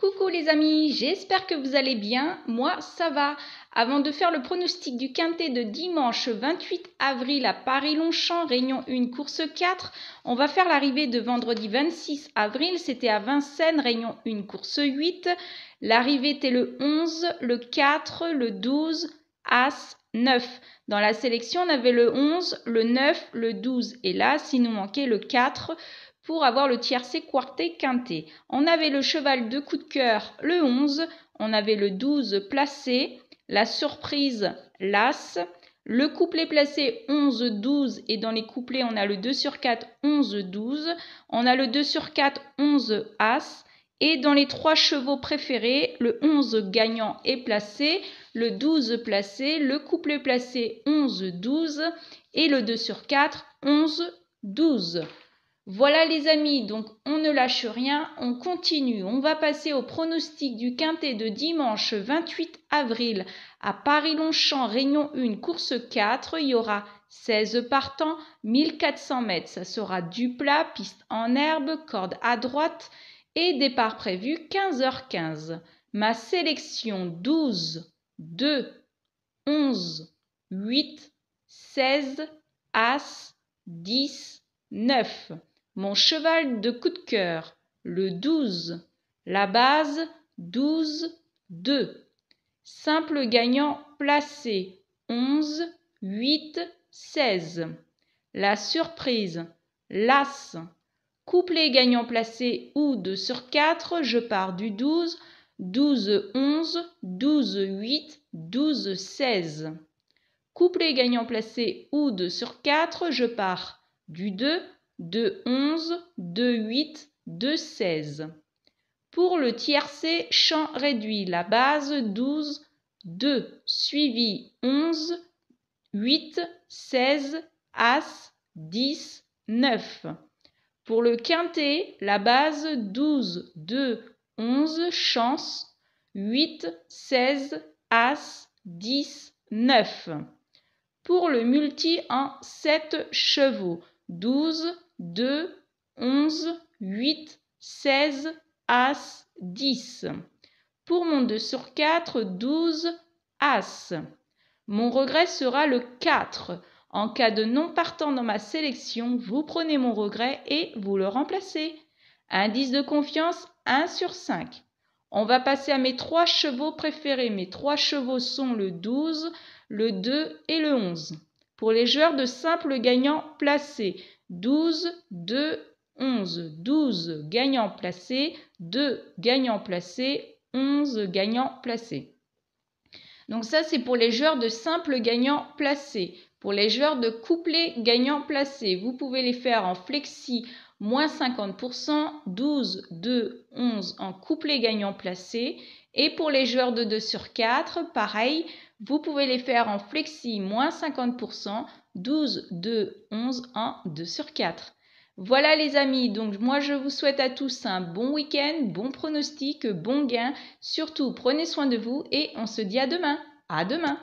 Coucou les amis, j'espère que vous allez bien. Moi, ça va. Avant de faire le pronostic du quintet de dimanche 28 avril à Paris-Longchamp, Réunion 1, course 4, on va faire l'arrivée de vendredi 26 avril. C'était à Vincennes, Réunion 1, course 8. L'arrivée était le 11, le 4, le 12, As, 9. Dans la sélection, on avait le 11, le 9, le 12 et là, s'il nous manquait le 4, pour avoir le tiercé, quarté, quinté. On avait le cheval de coup de cœur, le 11, on avait le 12 placé, la surprise, l'as, le couplet placé 11-12 et dans les couplets on a le 2 sur 4, 11-12, on a le 2 sur 4, 11 as et dans les trois chevaux préférés, le 11 gagnant est placé, le 12 placé, le couplet placé 11-12 et le 2 sur 4, 11-12. Voilà les amis, donc on ne lâche rien, on continue. On va passer au pronostic du quintet de dimanche 28 avril à Paris-Longchamp, Réunion 1, course 4. Il y aura 16 partants, 1400 mètres. Ça sera du plat, piste en herbe, corde à droite et départ prévu 15h15. Ma sélection 12, 2, 11, 8, 16, As, 10, 9. Mon cheval de coup de cœur, le 12. La base, 12, 2. Simple gagnant placé, 11, 8, 16. La surprise, l'as. Couplet gagnant placé ou 2 sur 4, je pars du 12, 12, 11, 12, 8, 12, 16. Couplet gagnant placé ou 2 sur 4, je pars du 2, de 11, 2 8, 2 16. Pour le tiercé champ réduit, la base 12, 2, suivi 11, 8, 16, As, 10, 9. Pour le quintet, la base 12, 2, 11, chance, 8, 16, As, 10, 9. Pour le multi en 7 chevaux, 12, 2, 11, 8, 16, As, 10. Pour mon 2 sur 4, 12, As. Mon regret sera le 4. En cas de non partant dans ma sélection, vous prenez mon regret et vous le remplacez. Indice de confiance 1 sur 5. On va passer à mes trois chevaux préférés. Mes trois chevaux sont le 12, le 2 et le 11. Pour les joueurs de simple gagnant placé, 12, 2, 11. 12 gagnants placés, 2 gagnants placés, 11 gagnants placés. Donc ça, c'est pour les joueurs de simple gagnant placé. Pour les joueurs de couplet gagnant placés, vous pouvez les faire en flexi moins 50%, 12, 2, 11 en couplet gagnant placé et pour les joueurs de 2 sur 4, pareil, vous pouvez les faire en flexi moins 50%, 12, 2, 11 en 2 sur 4. Voilà les amis, donc moi je vous souhaite à tous un bon week-end, bon pronostic, bon gain. Surtout prenez soin de vous et on se dit à demain. À demain